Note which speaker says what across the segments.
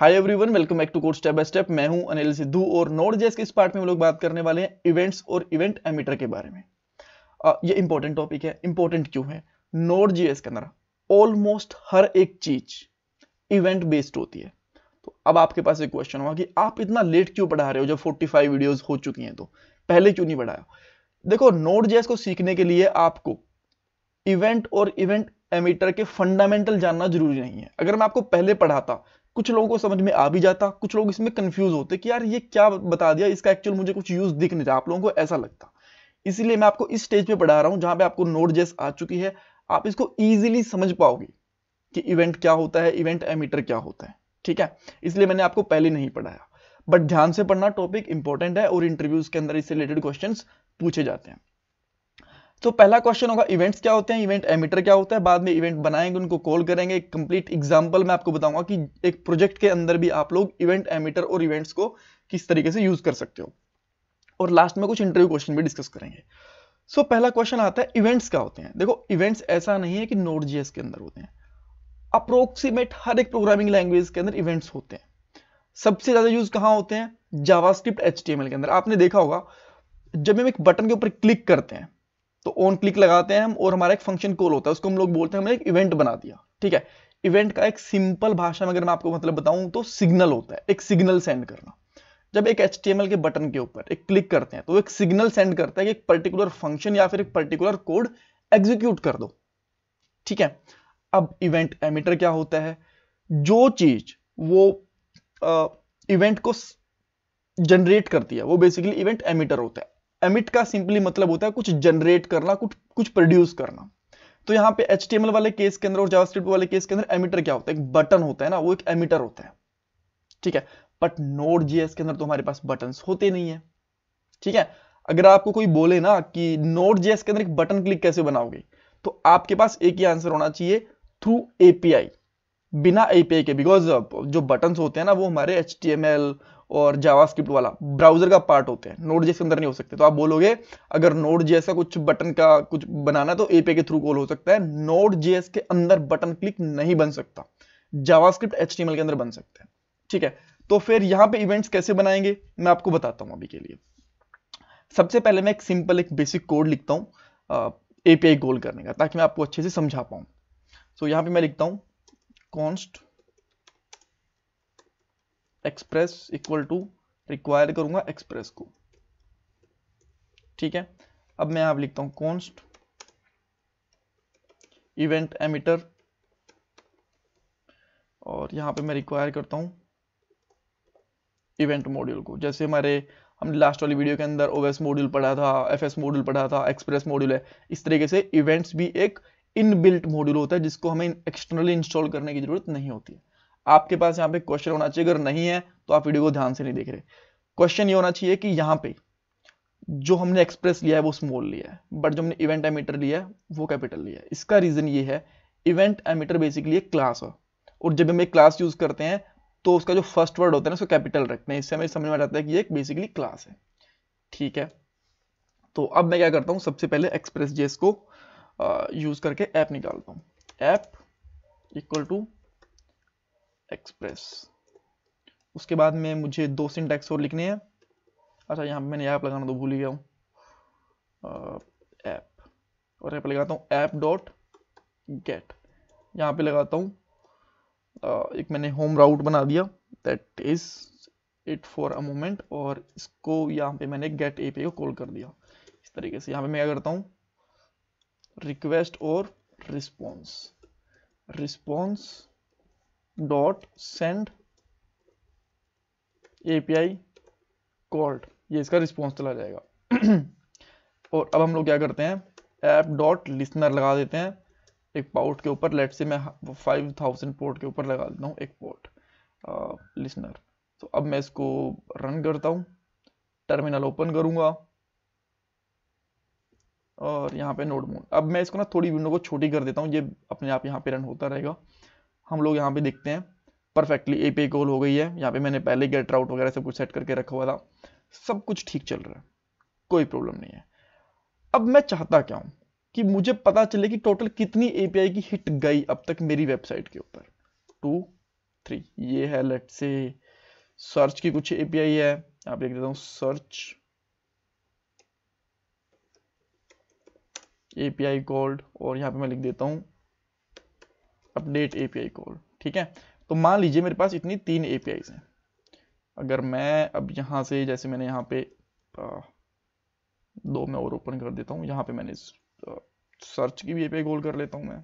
Speaker 1: hi everyone welcome back to course step by step मैं हूं अनिल सिद्धू और नोड जेएस के इस पार्ट में हम लोग बात करने वाले हैं इवेंट्स और इवेंट एमिटर के बारे में आ, ये इंपॉर्टेंट टॉपिक है इंपॉर्टेंट क्यों है नोड जीएस के अंदर ऑलमोस्ट हर एक चीज इवेंट बेस्ड होती है तो अब आपके पास एक क्वेश्चन होगा कि आप इतना लेट क्यों पढ़ा रहे हो जब फोर्टी फाइव हो चुकी हैं तो पहले क्यों नहीं पढ़ाया देखो नोट जेस को सीखने के लिए आपको इवेंट और इवेंट एमिटर के फंडामेंटल जानना जरूरी नहीं है अगर मैं आपको पहले पढ़ाता कुछ लोगों को समझ में आ भी जाता कुछ लोग इसमें कंफ्यूज होते कि यार ये क्या बता दिया इसका एक्चुअल मुझे कुछ यूज दिख नहीं रहा आप लोगों को ऐसा लगता इसीलिए मैं आपको इस स्टेज पे पढ़ा रहा हूं जहां पे आपको नोट जेस आ चुकी है आप इसको ईजिली समझ पाओगे कि इवेंट क्या होता है इवेंट एमीटर क्या होता है ठीक है इसलिए मैंने आपको पहले नहीं पढ़ाया बट ध्यान से पढ़ना टॉपिक इंपॉर्टेंट है और इंटरव्यूज के अंदर इससे रिलेटेड क्वेश्चन पूछे जाते हैं तो पहला क्वेश्चन होगा इवेंट्स क्या होते हैं इवेंट एमिटर क्या होता है बाद में इवेंट बनाएंगे उनको कॉल करेंगे कंप्लीट एग्जांपल मैं आपको बताऊंगा कि एक प्रोजेक्ट के अंदर भी आप लोग इवेंट एमिटर और इवेंट्स को किस तरीके से यूज कर सकते हो और लास्ट में कुछ इंटरव्यू क्वेश्चन भी डिस्कस करेंगे सो so, पहला क्वेश्चन आता है इवेंट्स क्या होते हैं देखो इवेंट्स ऐसा नहीं है कि नोट जीएस के अंदर होते हैं अप्रोक्सीमेट हर एक प्रोग्रामिंग लैंग्वेज के अंदर इवेंट्स होते हैं सबसे ज्यादा यूज कहाँ होते हैं जावास्क्रिप्ट एच के अंदर आपने देखा होगा जब हम एक बटन के ऊपर क्लिक करते हैं तो ऑन क्लिक लगाते हैं हम और हमारा एक फंक्शन कॉल होता है उसको हम लोग बोलते हैं हमने एक इवेंट बना दिया ठीक है इवेंट का एक सिंपल भाषा में अगर मैं आपको मतलब बताऊं तो सिग्नल होता है एक सिग्नल सेंड करना जब एक एच के बटन के ऊपर एक क्लिक करते हैं तो एक सिग्नल सेंड करता है कि एक पर्टिकुलर फंक्शन या फिर एक पर्टिकुलर कोड एग्जीक्यूट कर दो ठीक है अब इवेंट एमिटर क्या होता है जो चीज वो आ, इवेंट को जनरेट करती है वो बेसिकली इवेंट एमिटर होता है एमिट का सिंपली मतलब होता है कुछ जनरेट करना कुछ कुछ प्रोड्यूस करना तो यहाँ पे एच वाले केस के अंदर और जावास्क्रिप्ट वाले केस के अंदर एमिटर क्या होता है एक बटन होता है ना वो एक एमिटर होता है ठीक है बट नोट जीएस के अंदर तो हमारे पास बटन होते नहीं है ठीक है अगर आपको कोई बोले ना कि नोट जीएस के अंदर एक बटन क्लिक कैसे बनाओगे तो आपके पास एक ही आंसर होना चाहिए थ्रू एपीआई बिना एपीआई के बिकॉज जो बटन होते हैं ना वो हमारे एच और जावास्क्रिप्ट वाला ब्राउजर का पार्ट होते हैं नोट जैसे अंदर नहीं हो सकते तो आप बोलोगे अगर नोट जेएस का कुछ बटन का कुछ बनाना तो एपीआई के थ्रू कॉल हो सकता है नोट जेएस के अंदर बटन क्लिक नहीं बन सकता जावास्क्रिप्ट एचटीएमएल के अंदर बन सकते हैं ठीक है तो फिर यहां पे इवेंट्स कैसे बनाएंगे मैं आपको बताता हूं अभी के लिए सबसे पहले मैं एक सिंपल एक बेसिक कोड लिखता हूं एपीआई गोल करने का ताकि मैं आपको अच्छे से समझा पाऊं सो so, यहाँ पे मैं लिखता हूं const express equal to require करूंगा एक्सप्रेस को ठीक है अब मैं आप लिखता हूं कॉन्स्ट इवेंट एमिटर और यहां पे मैं रिक्वायर करता हूं इवेंट मॉड्यूल को जैसे हमारे हमने लास्ट वाली वीडियो के अंदर ओएस मॉड्यूल पढ़ा था एफएस मॉड्यूल पढ़ा था एक्सप्रेस मॉड्यूल है इस तरीके से इवेंट्स भी एक इनबिल्ट मॉड्यूल होता है जिसको हमें एक्सटर्नली इंस्टॉल करने की जरूरत नहीं होती है आपके पास यहाँ पे क्वेश्चन होना चाहिए अगर नहीं है तो आप वीडियो को ध्यान से नहीं देख रहे क्वेश्चन ये होना चाहिए कि यहाँ पे जो हमने एक्सप्रेस लिया है वो स्मॉल लिया है बट जो हमने इवेंट एमीटर लिया है वो कैपिटल लिया है इसका रीजन ये है इवेंट एमीटर बेसिकली एक क्लास है और जब हम एक क्लास यूज करते हैं तो उसका जो फर्स्ट वर्ड होता है ना उसको कैपिटल रखते हैं इससे हमें समझ में आ जाता है कि ये एक बेसिकली क्लास है ठीक है तो अब मैं क्या करता हूँ सबसे पहले एक्सप्रेस जेस को यूज करके ऐप निकालता हूँ ऐप इक्वल टू एक्सप्रेस उसके बाद में मुझे दो सिंटैक्स और लिखने हैं अच्छा यहाँ मैंने ऐप लगाना तो भूल ही गया हूँ ऐप और यहाँ पे लगाता हूँ ऐप डॉट गेट यहाँ पे लगाता हूँ एक मैंने होम राउट बना दिया that is it for a moment और इसको यहाँ पे मैंने गेट ए को कॉल कर दिया इस तरीके से यहाँ पे मैं क्या करता हूँ रिक्वेस्ट और response response dot send API called ये इसका रिस्पॉन्स चला जाएगा और अब हम लोग क्या करते हैं ऐप डॉट लिसनर लगा देते हैं एक पोर्ट के ऊपर लेट से मैं फाइव थाउजेंड पोर्ट के ऊपर लगा देता हूँ एक पोर्ट लिस्नर लिसनर तो अब मैं इसको रन करता हूँ टर्मिनल ओपन करूँगा और यहाँ पे नोड मोड अब मैं इसको ना थोड़ी विंडो को छोटी कर देता हूँ ये अपने आप यहाँ पे रन होता रहेगा हम लोग यहाँ पे देखते हैं परफेक्टली ए पे कॉल हो गई है यहाँ पे मैंने पहले गेट राउट वगैरह सब कुछ सेट करके रखा हुआ था सब कुछ ठीक चल रहा है कोई प्रॉब्लम नहीं है अब मैं चाहता क्या हूं कि मुझे पता चले कि टोटल कितनी एपीआई की हिट गई अब तक मेरी वेबसाइट के ऊपर टू थ्री ये है लेट से सर्च की कुछ एपीआई है आप देख देता हूं सर्च एपीआई कॉल्ड और यहाँ पे मैं लिख देता हूँ अपडेट एपीआई कॉल ठीक है तो मान लीजिए मेरे पास इतनी तीन एपीआईज हैं अगर मैं अब यहाँ से जैसे मैंने यहाँ पे आ, दो मैं और ओपन कर देता हूँ यहाँ पे मैंने सर्च की भी एपीआई कॉल कर लेता हूँ मैं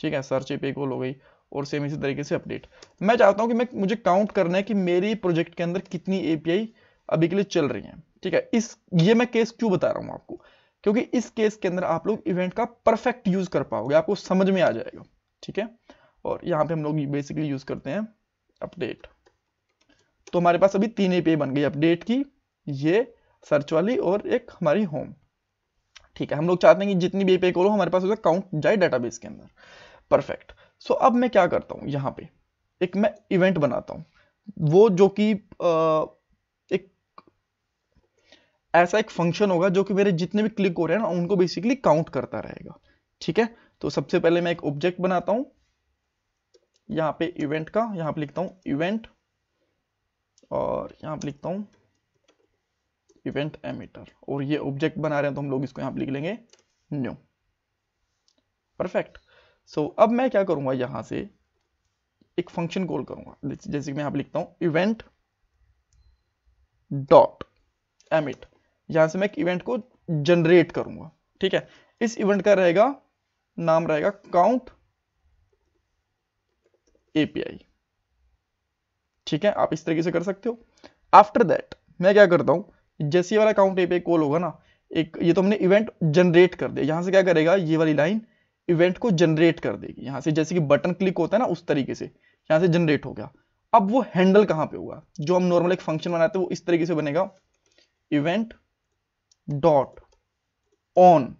Speaker 1: ठीक है सर्च एपीआई कॉल हो गई और सेम इसी तरीके से अपडेट मैं चाहता हूँ कि मैं मुझे काउंट करना है कि मेरी प्रोजेक्ट के अंदर कितनी एपीआई अभी के लिए चल रही है ठीक है इस ये मैं केस क्यों बता रहा हूँ आपको क्योंकि इस केस के अंदर आप लोग इवेंट का परफेक्ट यूज कर पाओगे आपको समझ में आ जाएगा ठीक है और यहाँ पे हम लोग बेसिकली यूज करते हैं अपडेट तो हमारे पास अभी तीन ए बन गई अपडेट की ये सर्च वाली और एक हमारी होम ठीक है हम लोग चाहते हैं कि जितनी भी ए करो हमारे पास काउंट जाए डेटाबेस के अंदर परफेक्ट सो अब मैं क्या करता हूँ यहाँ पे एक मैं इवेंट बनाता हूँ वो जो कि ऐसा एक फंक्शन होगा जो कि मेरे जितने भी क्लिक हो रहे हैं ना उनको बेसिकली काउंट करता रहेगा ठीक है तो सबसे पहले मैं एक ऑब्जेक्ट बनाता हूं यहां पे इवेंट का यहां पे लिखता हूं इवेंट और यहां पे लिखता हूं इवेंट एमिटर और ये ऑब्जेक्ट बना रहे हैं तो हम लोग इसको यहां पे लिख लेंगे न्यू परफेक्ट सो अब मैं क्या करूंगा यहां से एक फंक्शन कॉल करूंगा जैसे कि मैं यहां पर लिखता हूं इवेंट डॉट एमिट यहां से मैं एक इवेंट को जनरेट करूंगा ठीक है इस इवेंट का रहेगा नाम रहेगा काउंट एपीआई ठीक है आप इस तरीके से कर सकते हो आफ्टर दैट मैं क्या करता हूं जैसे वाला काउंट एपीआई कॉल होगा ना एक ये तो हमने इवेंट जनरेट कर दिया यहां से क्या करेगा ये वाली लाइन इवेंट को जनरेट कर देगी यहां से जैसे कि बटन क्लिक होता है ना उस तरीके से यहां से जनरेट हो गया अब वो हैंडल कहां पे होगा जो हम नॉर्मल एक फंक्शन बनाते हैं वो इस तरीके से बनेगा इवेंट डॉट ऑन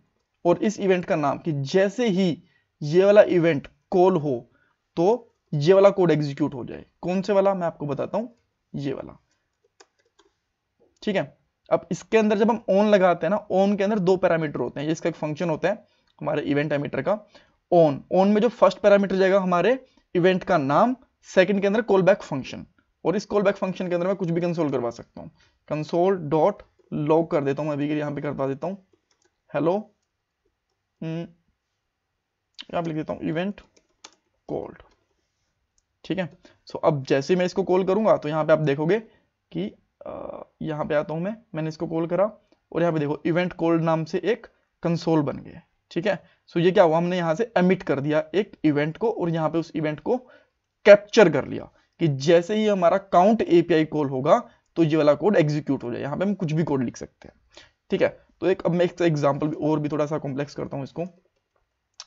Speaker 1: और इस इवेंट का नाम कि जैसे ही ये वाला इवेंट कॉल हो तो ये वाला कोड एग्जीक्यूट हो जाए कौन से वाला मैं आपको बताता हूं ये वाला ठीक है अब इसके अंदर जब हम ऑन लगाते हैं ना ऑन के अंदर दो पैरामीटर होते हैं इसका एक फंक्शन होता है हमारे इवेंट एमीटर का ऑन ऑन में जो फर्स्ट पैरामीटर जाएगा हमारे इवेंट का नाम सेकंड के अंदर कॉल बैक फंक्शन और इस कॉल बैक फंक्शन के अंदर मैं कुछ भी कंसोल करवा सकता हूं कंसोल डॉट लॉक कर देता हूँ मैं अभी के यहाँ पे करवा देता हूँ हेलो यहाँ लिख देता हूँ इवेंट कॉल्ड ठीक है सो अब जैसे मैं इसको कॉल करूंगा तो यहाँ पे आप देखोगे कि यहाँ पे आता हूँ मैं मैंने इसको कॉल करा और यहाँ पे देखो इवेंट कॉल्ड नाम से एक कंसोल बन गया ठीक है सो ये क्या हुआ हमने यहाँ से एमिट कर दिया एक इवेंट को और यहाँ पे उस इवेंट को कैप्चर कर लिया कि जैसे ही हमारा काउंट एपीआई कॉल होगा तो ये वाला कोड एग्जीक्यूट हो जाए यहाँ पे हम कुछ भी कोड लिख सकते हैं ठीक है तो एक अब मैं एग्जाम्पल एग्जाम्पल और भी थोड़ा सा कॉम्प्लेक्स करता हूँ इसको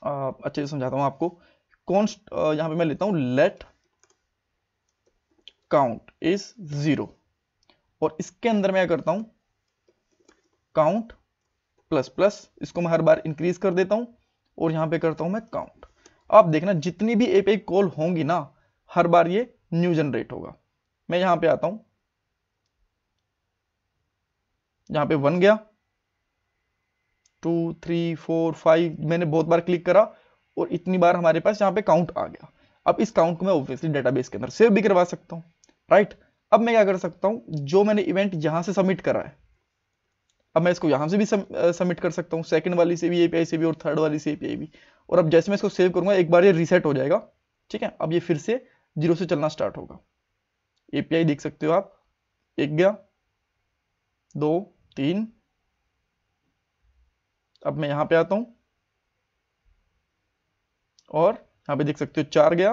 Speaker 1: आ, अच्छे से समझाता हूँ आपको कौन यहाँ पे मैं लेता हूँ लेट काउंट इज जीरो और इसके अंदर मैं करता हूँ काउंट प्लस प्लस इसको मैं हर बार इंक्रीज कर देता हूँ और यहाँ पे करता हूँ मैं काउंट आप देखना जितनी भी एपीआई कॉल होंगी ना हर बार ये न्यू जनरेट होगा मैं यहाँ पे आता हूँ यहां पे वन गया टू थ्री फोर फाइव मैंने बहुत बार क्लिक करा और इतनी बार हमारे पास यहां पे काउंट आ गया अब इस काउंट को मैं ऑब्वियसली डेटाबेस के अंदर सेव भी करवा सकता हूं राइट अब मैं क्या कर सकता हूं जो मैंने इवेंट यहां से सबमिट करा है अब मैं इसको यहां से भी सबमिट कर सकता हूं सेकंड वाली से भी एपीआई से भी और थर्ड वाली से एपीआई भी और अब जैसे मैं इसको सेव करूंगा एक बार ये रिसेट हो जाएगा ठीक है अब ये फिर से जीरो से चलना स्टार्ट होगा एपीआई देख सकते हो आप एक गया दो तीन अब मैं यहां पे आता हूं और यहां पे देख सकते हो चार गया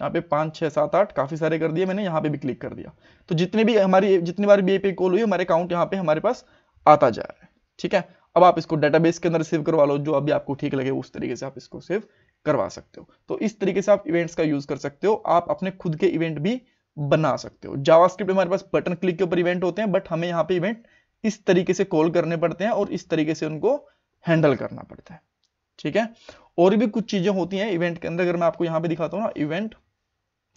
Speaker 1: यहाँ पे पांच छह सात आठ काफ़ी सारे कर दिए मैंने यहां पे भी क्लिक कर दिया तो जितने भी हमारी जितनी बार बी पे कॉल हुई हमारे अकाउंट यहाँ पे हमारे पास आता जा रहा है ठीक है अब आप इसको डेटाबेस के अंदर सेव करवा लो जो अभी आपको ठीक लगे उस तरीके से आप इसको सेव करवा सकते हो तो इस तरीके से आप इवेंट्स का यूज़ कर सकते हो आप अपने खुद के इवेंट भी बना सकते हो जावास्क्रिप्ट हमारे पास बटन क्लिक के ऊपर इवेंट होते हैं बट हमें यहाँ पे इवेंट इस तरीके से कॉल करने पड़ते हैं और इस तरीके से उनको हैंडल करना पड़ता है ठीक है और भी कुछ चीजें होती हैं इवेंट के अंदर अगर मैं आपको यहाँ पे दिखाता हूँ ना इवेंट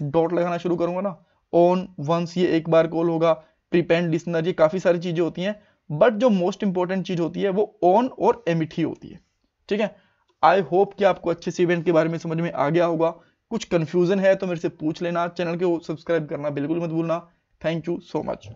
Speaker 1: डॉट लगाना शुरू करूंगा ना ऑन वंस ये एक बार कॉल होगा प्रीपेंड लिसनर ये काफी सारी चीजें होती हैं बट जो मोस्ट इंपॉर्टेंट चीज होती है वो ऑन और एमिट ही होती है ठीक है आई होप कि आपको अच्छे से इवेंट के बारे में समझ में आ गया होगा कुछ कंफ्यूजन है तो मेरे से पूछ लेना चैनल को सब्सक्राइब करना बिल्कुल मत भूलना थैंक यू सो मच